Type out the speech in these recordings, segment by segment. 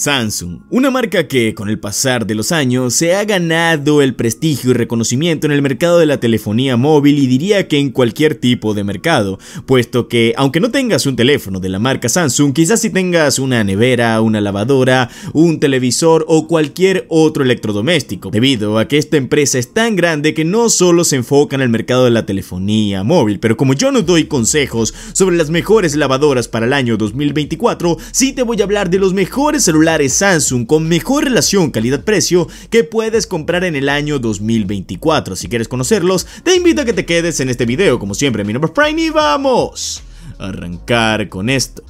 Samsung, una marca que con el pasar de los años se ha ganado el prestigio y reconocimiento en el mercado de la telefonía móvil y diría que en cualquier tipo de mercado, puesto que aunque no tengas un teléfono de la marca Samsung, quizás si tengas una nevera, una lavadora, un televisor o cualquier otro electrodoméstico, debido a que esta empresa es tan grande que no solo se enfoca en el mercado de la telefonía móvil, pero como yo no doy consejos sobre las mejores lavadoras para el año 2024, sí te voy a hablar de los mejores celulares es Samsung con mejor relación calidad-precio que puedes comprar en el año 2024. Si quieres conocerlos, te invito a que te quedes en este video. Como siempre, mi nombre es Prime y vamos a arrancar con esto.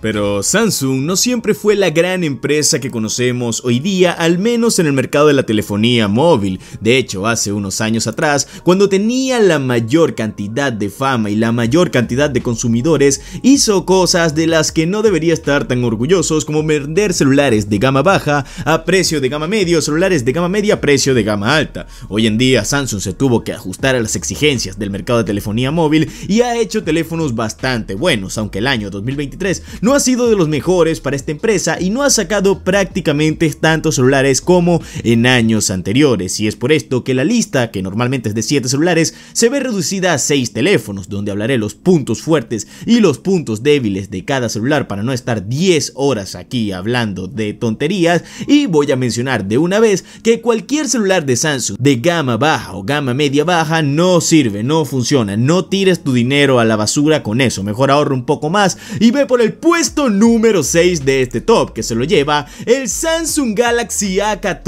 Pero Samsung no siempre fue la gran empresa que conocemos hoy día, al menos en el mercado de la telefonía móvil. De hecho, hace unos años atrás, cuando tenía la mayor cantidad de fama y la mayor cantidad de consumidores, hizo cosas de las que no debería estar tan orgullosos como vender celulares de gama baja a precio de gama medio, celulares de gama media a precio de gama alta. Hoy en día Samsung se tuvo que ajustar a las exigencias del mercado de telefonía móvil y ha hecho teléfonos bastante buenos, aunque el año 2023 no ha sido de los mejores para esta empresa y no ha sacado prácticamente tantos celulares como en años anteriores y es por esto que la lista, que normalmente es de 7 celulares, se ve reducida a 6 teléfonos, donde hablaré los puntos fuertes y los puntos débiles de cada celular para no estar 10 horas aquí hablando de tonterías y voy a mencionar de una vez que cualquier celular de Samsung de gama baja o gama media baja no sirve, no funciona, no tires tu dinero a la basura con eso, mejor ahorra un poco más y ve por el punto puesto número 6 de este top que se lo lleva el Samsung Galaxy A14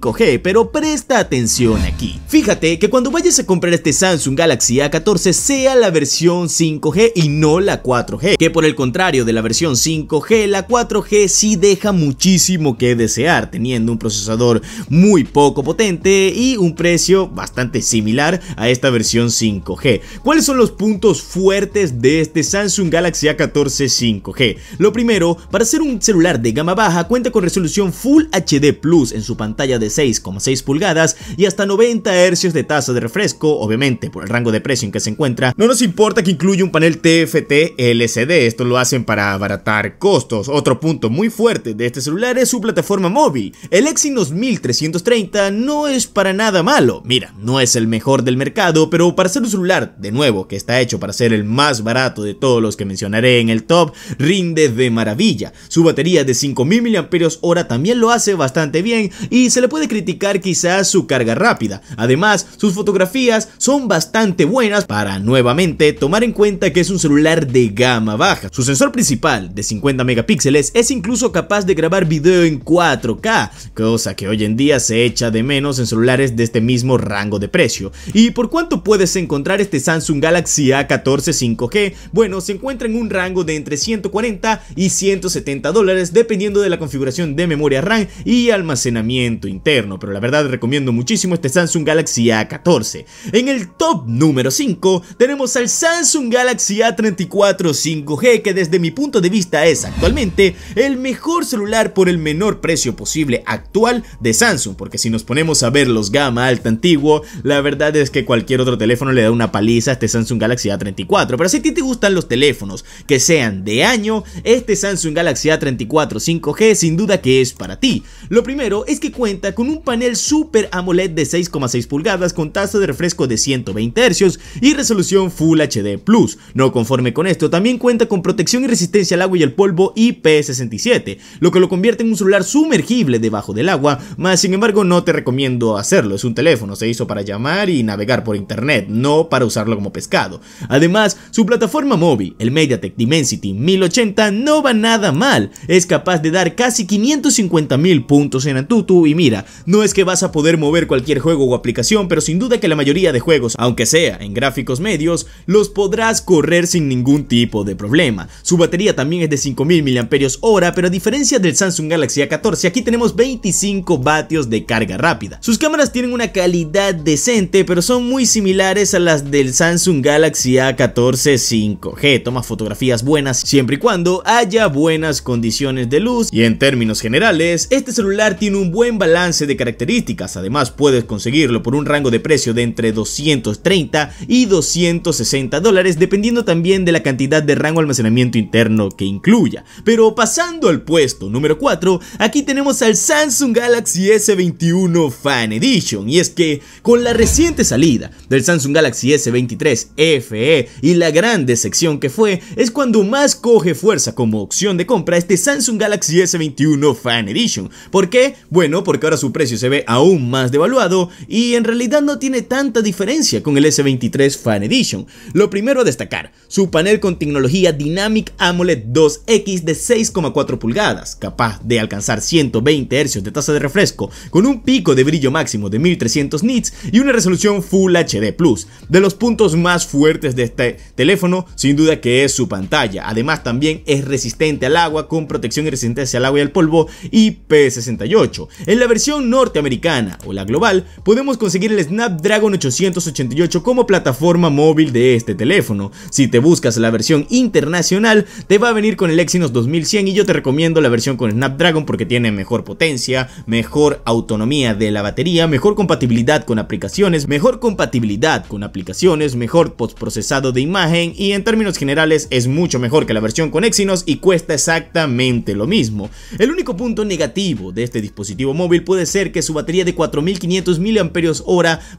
5G, pero presta atención aquí. Fíjate que cuando vayas a comprar este Samsung Galaxy A14 sea la versión 5G y no la 4G, que por el contrario de la versión 5G, la 4G sí deja muchísimo que desear, teniendo un procesador muy poco potente y un precio bastante similar a esta versión 5G. ¿Cuáles son los puntos fuertes de este Samsung Galaxy A14 5G? Lo primero, para ser un celular de gama baja cuenta con resolución Full HD Plus en su pantalla de 6,6 pulgadas y hasta 90 Hz de tasa de refresco, obviamente por el rango de precio en que se encuentra. No nos importa que incluya un panel TFT LCD, esto lo hacen para abaratar costos. Otro punto muy fuerte de este celular es su plataforma móvil. El Exynos 1330 no es para nada malo. Mira, no es el mejor del mercado, pero para ser un celular, de nuevo, que está hecho para ser el más barato de todos los que mencionaré en el top, rinde de maravilla. Su batería de 5000 mAh también lo hace bastante bien y se le puede criticar quizás su carga rápida. Además, sus fotografías son bastante buenas para nuevamente tomar en cuenta que es un celular de gama baja. Su sensor principal de 50 megapíxeles es incluso capaz de grabar video en 4K, cosa que hoy en día se echa de menos en celulares de este mismo rango de precio. ¿Y por cuánto puedes encontrar este Samsung Galaxy A14 5G? Bueno, se encuentra en un rango de entre 100 140 y 170 dólares dependiendo de la configuración de memoria RAM y almacenamiento interno, pero la verdad recomiendo muchísimo este Samsung Galaxy A14. En el top número 5 tenemos al Samsung Galaxy A34 5G que desde mi punto de vista es actualmente el mejor celular por el menor precio posible actual de Samsung, porque si nos ponemos a ver los gama alta antiguo, la verdad es que cualquier otro teléfono le da una paliza a este Samsung Galaxy A34, pero si a ti te gustan los teléfonos que sean de año, este Samsung Galaxy A34 5G sin duda que es para ti. Lo primero es que cuenta con un panel Super AMOLED de 6,6 pulgadas con tasa de refresco de 120 Hz y resolución Full HD+. Plus, No conforme con esto, también cuenta con protección y resistencia al agua y al polvo IP67, lo que lo convierte en un celular sumergible debajo del agua, mas sin embargo no te recomiendo hacerlo, es un teléfono, se hizo para llamar y navegar por internet, no para usarlo como pescado. Además, su plataforma móvil, el MediaTek Dimensity 1000 1080 no va nada mal, es capaz de dar casi 550 mil puntos en Antutu y mira, no es que vas a poder mover cualquier juego o aplicación, pero sin duda que la mayoría de juegos, aunque sea en gráficos medios, los podrás correr sin ningún tipo de problema. Su batería también es de 5000 mAh, pero a diferencia del Samsung Galaxy A14, aquí tenemos 25 vatios de carga rápida. Sus cámaras tienen una calidad decente, pero son muy similares a las del Samsung Galaxy A14 5G. Toma fotografías buenas siempre y cuando haya buenas condiciones de luz y en términos generales, este celular tiene un buen balance de características, además puedes conseguirlo por un rango de precio de entre 230 y 260 dólares dependiendo también de la cantidad de rango almacenamiento interno que incluya. Pero pasando al puesto número 4, aquí tenemos al Samsung Galaxy S21 Fan Edition y es que con la reciente salida del Samsung Galaxy S23 FE y la gran decepción que fue, es cuando más coge fuerza como opción de compra este Samsung Galaxy S21 Fan Edition. ¿Por qué? Bueno, porque ahora su precio se ve aún más devaluado y en realidad no tiene tanta diferencia con el S23 Fan Edition. Lo primero a destacar, su panel con tecnología Dynamic AMOLED 2X de 6,4 pulgadas, capaz de alcanzar 120 Hz de tasa de refresco, con un pico de brillo máximo de 1300 nits y una resolución Full HD+. De los puntos más fuertes de este teléfono, sin duda que es su pantalla, además también es resistente al agua con protección y resistencia al agua y al polvo p 68 En la versión norteamericana o la global podemos conseguir el Snapdragon 888 como plataforma móvil de este teléfono. Si te buscas la versión internacional te va a venir con el Exynos 2100 y yo te recomiendo la versión con Snapdragon porque tiene mejor potencia, mejor autonomía de la batería, mejor compatibilidad con aplicaciones, mejor compatibilidad con aplicaciones, mejor postprocesado de imagen y en términos generales es mucho mejor que la versión con Exynos y cuesta exactamente lo mismo. El único punto negativo de este dispositivo móvil puede ser que su batería de 4500 mAh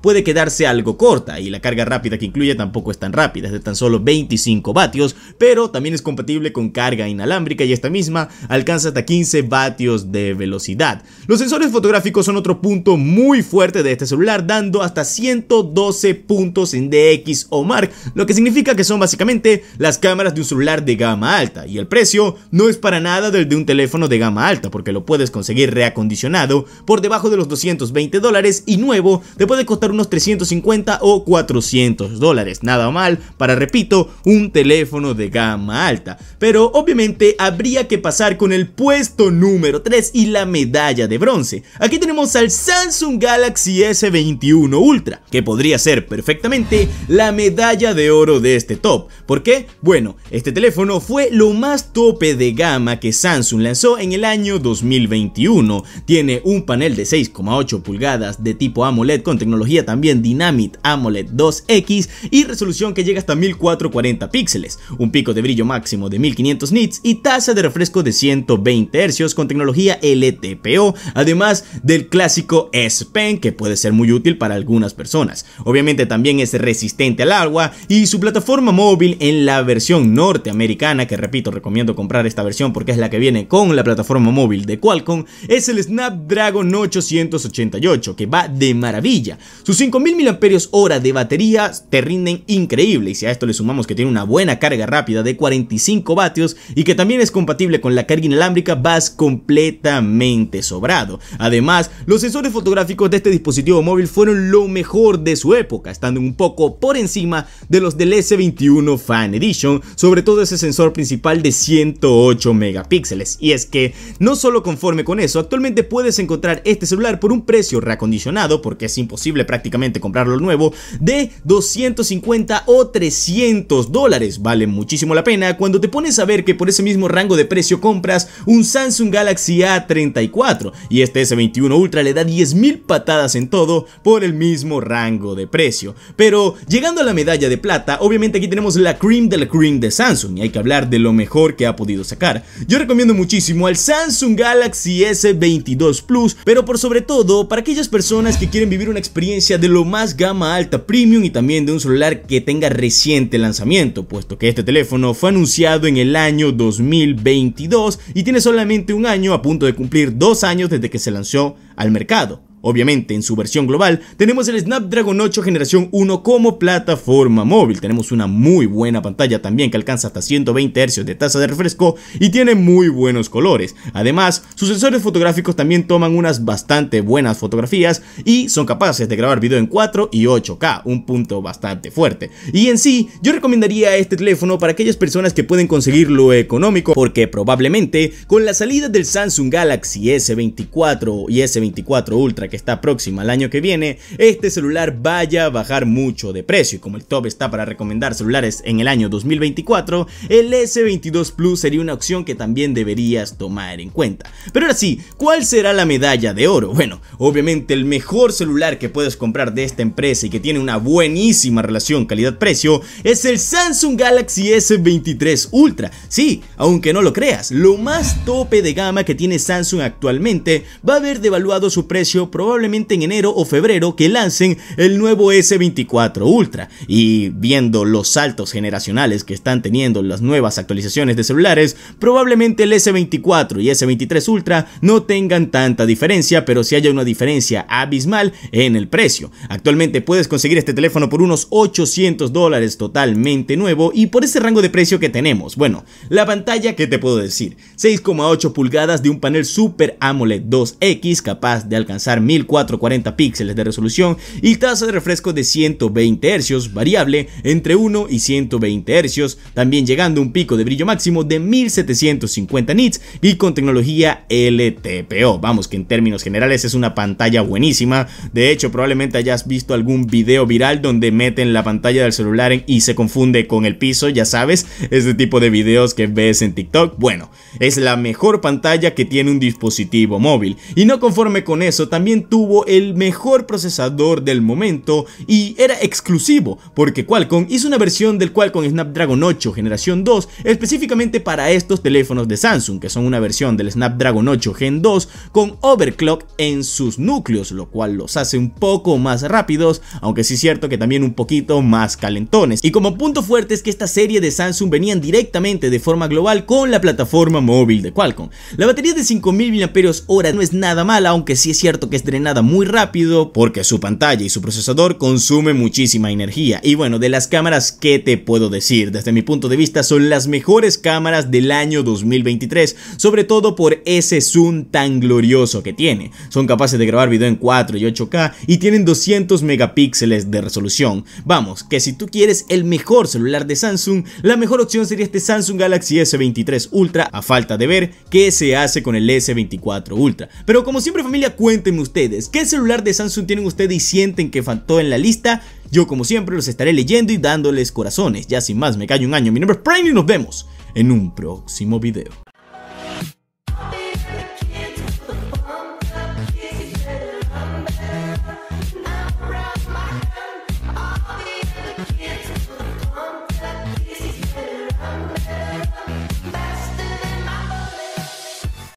puede quedarse algo corta y la carga rápida que incluye tampoco es tan rápida, es de tan solo 25 vatios, pero también es compatible con carga inalámbrica y esta misma alcanza hasta 15 vatios de velocidad. Los sensores fotográficos son otro punto muy fuerte de este celular, dando hasta 112 puntos en DX o Mark, lo que significa que son básicamente las cámaras de un celular de gama alta y el precio no es para nada del de un teléfono de gama alta porque lo puedes conseguir reacondicionado por debajo de los 220 dólares y nuevo te puede costar unos 350 o 400 dólares, nada mal para repito un teléfono de gama alta, pero obviamente habría que pasar con el puesto número 3 y la medalla de bronce. Aquí tenemos al Samsung Galaxy S21 Ultra, que podría ser perfectamente la medalla de oro de este top. ¿Por qué? Bueno, este teléfono fue lo más tope de gama que Samsung lanzó en el año 2021. Tiene un panel de 6,8 pulgadas de tipo AMOLED con tecnología también Dynamic AMOLED 2X y resolución que llega hasta 1440 píxeles, un pico de brillo máximo de 1500 nits y tasa de refresco de 120 Hz con tecnología LTPO, además del clásico S Pen que puede ser muy útil para algunas personas. Obviamente también es resistente al agua y su plataforma móvil en la versión norteamericana que repito, recomiendo comprar esta versión porque es la que viene con la plataforma móvil de Qualcomm, es el Snapdragon 888, que va de maravilla. Sus 5000 mAh de batería te rinden increíble y si a esto le sumamos que tiene una buena carga rápida de 45 vatios y que también es compatible con la carga inalámbrica, vas completamente sobrado. Además, los sensores fotográficos de este dispositivo móvil fueron lo mejor de su época, estando un poco por encima de los del S21 Fan Edition, sobre todo ese sensor principal de 108 megapíxeles. Y es que, no solo conforme con eso, actualmente puedes encontrar este celular por un precio reacondicionado, porque es imposible prácticamente comprarlo nuevo, de 250 o 300 dólares. Vale muchísimo la pena cuando te pones a ver que por ese mismo rango de precio compras un Samsung Galaxy A34 y este S21 Ultra le da 10.000 patadas en todo por el mismo rango de precio. Pero llegando a la medalla de plata, obviamente aquí tenemos la cream de la cream de Samsung y hay que hablar de lo mejor que ha podido sacar. Yo recomiendo muchísimo al Samsung Galaxy S22 Plus, pero por sobre todo para aquellas personas que quieren vivir una experiencia de lo más gama alta premium y también de un celular que tenga reciente lanzamiento, puesto que este teléfono fue anunciado en el año 2022 y tiene solamente un año a punto de cumplir dos años desde que se lanzó al mercado. Obviamente, en su versión global, tenemos el Snapdragon 8 generación 1 como plataforma móvil. Tenemos una muy buena pantalla también que alcanza hasta 120 Hz de tasa de refresco y tiene muy buenos colores. Además, sus sensores fotográficos también toman unas bastante buenas fotografías y son capaces de grabar video en 4 y 8K, un punto bastante fuerte. Y en sí, yo recomendaría este teléfono para aquellas personas que pueden conseguir lo económico porque probablemente con la salida del Samsung Galaxy S24 y S24 Ultra que está próxima al año que viene, este celular vaya a bajar mucho de precio y como el top está para recomendar celulares en el año 2024, el S22 Plus sería una opción que también deberías tomar en cuenta. Pero ahora sí, ¿cuál será la medalla de oro? Bueno, obviamente el mejor celular que puedes comprar de esta empresa y que tiene una buenísima relación calidad-precio es el Samsung Galaxy S23 Ultra. Sí, aunque no lo creas, lo más tope de gama que tiene Samsung actualmente va a haber devaluado su precio probablemente en enero o febrero que lancen el nuevo S24 Ultra. Y viendo los saltos generacionales que están teniendo las nuevas actualizaciones de celulares, probablemente el S24 y S23 Ultra no tengan tanta diferencia, pero si sí haya una diferencia abismal en el precio. Actualmente puedes conseguir este teléfono por unos 800 dólares totalmente nuevo y por ese rango de precio que tenemos. Bueno, la pantalla que te puedo decir, 6,8 pulgadas de un panel Super AMOLED 2X capaz de alcanzar 1440 píxeles de resolución y tasa de refresco de 120 Hz, variable entre 1 y 120 Hz, también llegando a un pico de brillo máximo de 1750 nits y con tecnología LTPO. Vamos, que en términos generales es una pantalla buenísima. De hecho, probablemente hayas visto algún video viral donde meten la pantalla del celular y se confunde con el piso, ya sabes, este tipo de videos que ves en TikTok. Bueno, es la mejor pantalla que tiene un dispositivo móvil. Y no conforme con eso, también tuvo el mejor procesador del momento y era exclusivo porque Qualcomm hizo una versión del Qualcomm Snapdragon 8 generación 2 específicamente para estos teléfonos de Samsung que son una versión del Snapdragon 8 Gen 2 con overclock en sus núcleos lo cual los hace un poco más rápidos aunque sí es cierto que también un poquito más calentones y como punto fuerte es que esta serie de Samsung venían directamente de forma global con la plataforma móvil de Qualcomm la batería de 5000 mAh no es nada mala aunque sí es cierto que es drenada muy rápido porque su pantalla y su procesador consumen muchísima energía. Y bueno, de las cámaras, que te puedo decir? Desde mi punto de vista son las mejores cámaras del año 2023, sobre todo por ese zoom tan glorioso que tiene. Son capaces de grabar video en 4 y 8K y tienen 200 megapíxeles de resolución. Vamos, que si tú quieres el mejor celular de Samsung, la mejor opción sería este Samsung Galaxy S23 Ultra, a falta de ver qué se hace con el S24 Ultra. Pero como siempre familia, cuéntenme ustedes ¿Qué celular de Samsung tienen ustedes y sienten que faltó en la lista? Yo como siempre los estaré leyendo y dándoles corazones. Ya sin más, me callo un año. Mi nombre es Prime y nos vemos en un próximo video.